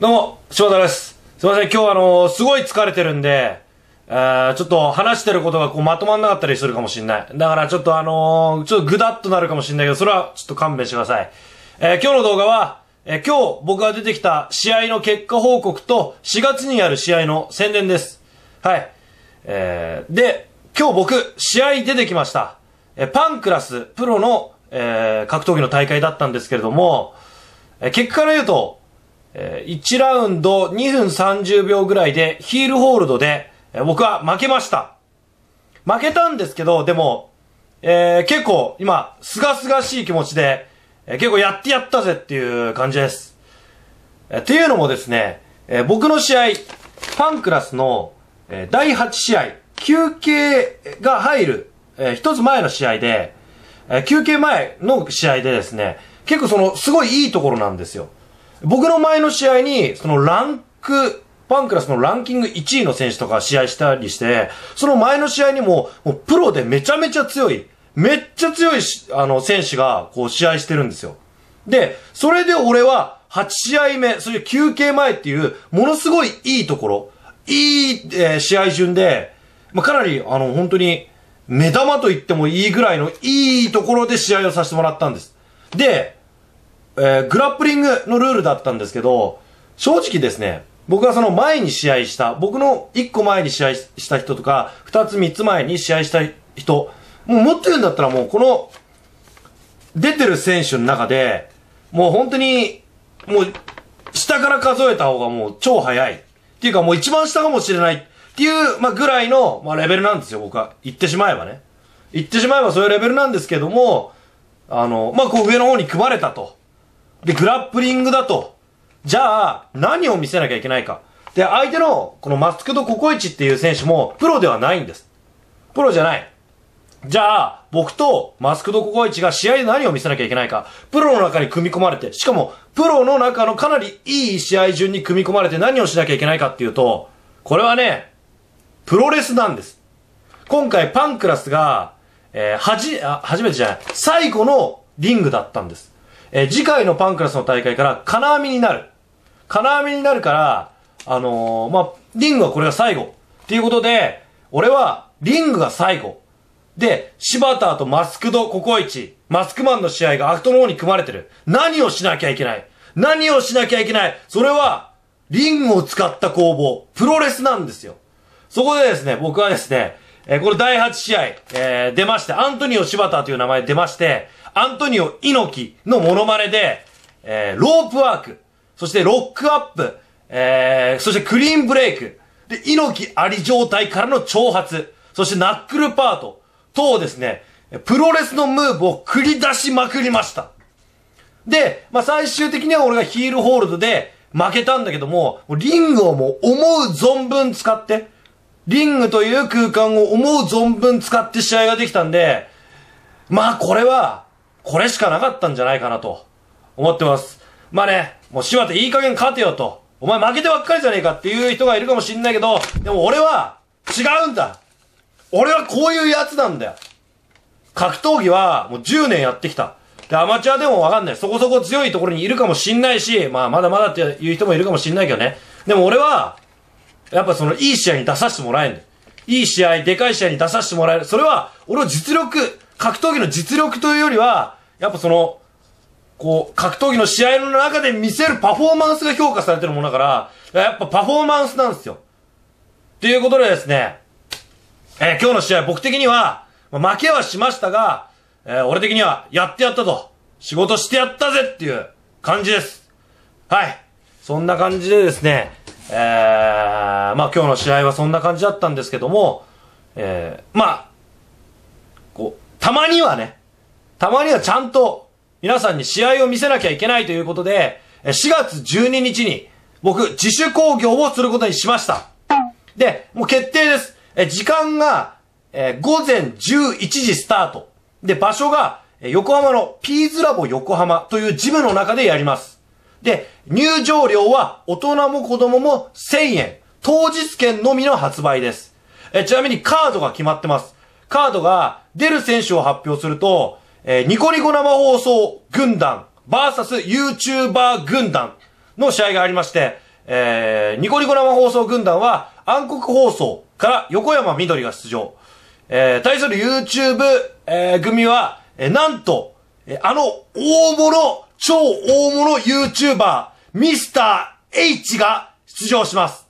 どうも、柴田です。すいません、今日あのすごい疲れてるんで、えー、ちょっと話してることがこうまとまんなかったりするかもしんない。だからちょっとあのー、ちょっとぐだっとなるかもしんないけど、それはちょっと勘弁してください。えー、今日の動画は、えー、今日僕が出てきた試合の結果報告と、4月にある試合の宣伝です。はい。えー、で、今日僕、試合出てきました。えー、パンクラス、プロの、えー、格闘技の大会だったんですけれども、えー、結果から言うと、えー、1ラウンド2分30秒ぐらいでヒールホールドで、えー、僕は負けました。負けたんですけど、でも、えー、結構今、すがすがしい気持ちで、えー、結構やってやったぜっていう感じです。えー、っていうのもですね、えー、僕の試合、ファンクラスの、えー、第8試合、休憩が入る、えー、一つ前の試合で、えー、休憩前の試合でですね、結構その、すごいいいところなんですよ。僕の前の試合に、そのランク、ファンクラスのランキング1位の選手とか試合したりして、その前の試合にも、もうプロでめちゃめちゃ強い、めっちゃ強い、あの、選手が、こう、試合してるんですよ。で、それで俺は、8試合目、それ休憩前っていう、ものすごいいいところ、いい、えー、試合順で、まあ、かなり、あの、本当に、目玉と言ってもいいぐらいのいいところで試合をさせてもらったんです。で、えー、グラップリングのルールだったんですけど、正直ですね、僕はその前に試合した、僕の1個前に試合した人とか、2つ3つ前に試合した人、もうもっと言うんだったらもうこの、出てる選手の中で、もう本当に、もう、下から数えた方がもう超早い。っていうかもう一番下かもしれないっていう、まあ、ぐらいの、まあ、レベルなんですよ、僕は。言ってしまえばね。言ってしまえばそういうレベルなんですけども、あの、まあ、こう上の方に配れたと。で、グラップリングだと。じゃあ、何を見せなきゃいけないか。で、相手の、このマスクドココイチっていう選手も、プロではないんです。プロじゃない。じゃあ、僕とマスクドココイチが試合で何を見せなきゃいけないか。プロの中に組み込まれて、しかも、プロの中のかなりいい試合順に組み込まれて何をしなきゃいけないかっていうと、これはね、プロレスなんです。今回、パンクラスが、えー、はじ、あ、初めてじゃない、最後のリングだったんです。えー、次回のパンクラスの大会から金網になる。金網になるから、あのー、まあ、リングはこれが最後。っていうことで、俺は、リングが最後。で、柴田とマスクドココイチ、マスクマンの試合がアクトの方に組まれてる。何をしなきゃいけない何をしなきゃいけないそれは、リングを使った攻防。プロレスなんですよ。そこでですね、僕はですね、えー、これ第8試合、えー、出まして、アントニオ柴田という名前出まして、アントニオ猪木のモノマネで、えー、ロープワーク、そしてロックアップ、えー、そしてクリーンブレイク、で、猪木あり状態からの挑発、そしてナックルパート、等ですね、プロレスのムーブを繰り出しまくりました。で、まあ、最終的には俺がヒールホールドで負けたんだけども、リングをもう思う存分使って、リングという空間を思う存分使って試合ができたんで、まあこれは、これしかなかったんじゃないかなと思ってます。まあね、もう島っていい加減勝てよと。お前負けてばっかりじゃねえかっていう人がいるかもしんないけど、でも俺は違うんだ。俺はこういうやつなんだよ。格闘技はもう10年やってきた。で、アマチュアでもわかんない。そこそこ強いところにいるかもしんないし、まあまだまだっていう人もいるかもしんないけどね。でも俺は、やっぱそのいい試合に出させてもらえんだよ。いい試合、でかい試合に出させてもらえる。それは、俺は実力、格闘技の実力というよりは、やっぱその、こう、格闘技の試合の中で見せるパフォーマンスが評価されてるものだから、やっぱパフォーマンスなんですよ。ていうことでですね、えー、今日の試合、僕的には、まあ、負けはしましたが、えー、俺的には、やってやったと。仕事してやったぜっていう感じです。はい。そんな感じでですね、えー、まあ今日の試合はそんな感じだったんですけども、えー、まあ、こう、たまにはね、たまにはちゃんと皆さんに試合を見せなきゃいけないということで、4月12日に僕自主興行をすることにしました。で、もう決定です。え、時間が、え午前11時スタート。で、場所が、え横浜のピーズラボ横浜というジムの中でやります。で、入場料は大人も子供も1000円。当日券のみの発売です。え、ちなみにカードが決まってます。カードが出る選手を発表すると、えー、ニコニコ生放送軍団、バーサス YouTuber 軍団の試合がありまして、えー、ニコニコ生放送軍団は暗黒放送から横山緑が出場。えー、対する YouTube、えー、組は、えー、なんと、えー、あの大物、超大物 YouTuber、ミスター H が出場します。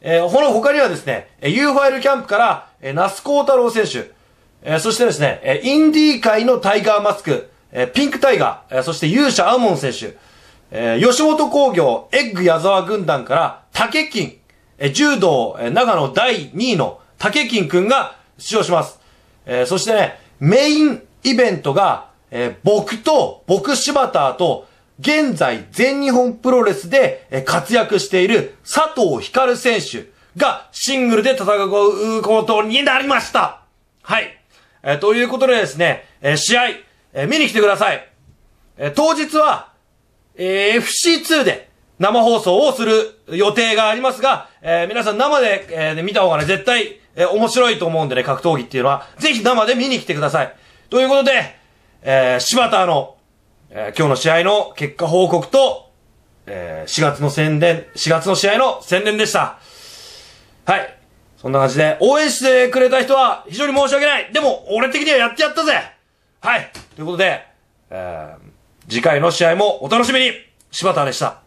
えー、この他にはですね、え U ファイルキャンプから、えー、那須光太郎選手、えー、そしてですね、えー、インディー界のタイガーマスク、えー、ピンクタイガー、えー、そして勇者アーモン選手、えー、吉本工業、エッグ矢沢軍団から、竹金、えー、柔道、えー、長野第2位の竹金くんが出場します。えー、そしてね、メインイベントが、えー、僕と、僕柴田と、現在全日本プロレスで、えー、活躍している佐藤光選手がシングルで戦うことになりましたはいえー、ということでですね、えー、試合、えー、見に来てください。え当日は、え FC2 で生放送をする予定がありますが、え皆さん生で、えー、見た方がね、絶対、え面白いと思うんでね、格闘技っていうのは、ぜひ生で見に来てください。ということで、え柴田の、え今日の試合の結果報告と、え4月の宣伝、4月の試合の宣伝でした。はい。そんな感じで、応援してくれた人は非常に申し訳ない。でも、俺的にはやってやったぜはい。ということで、えー、次回の試合もお楽しみに柴田でした。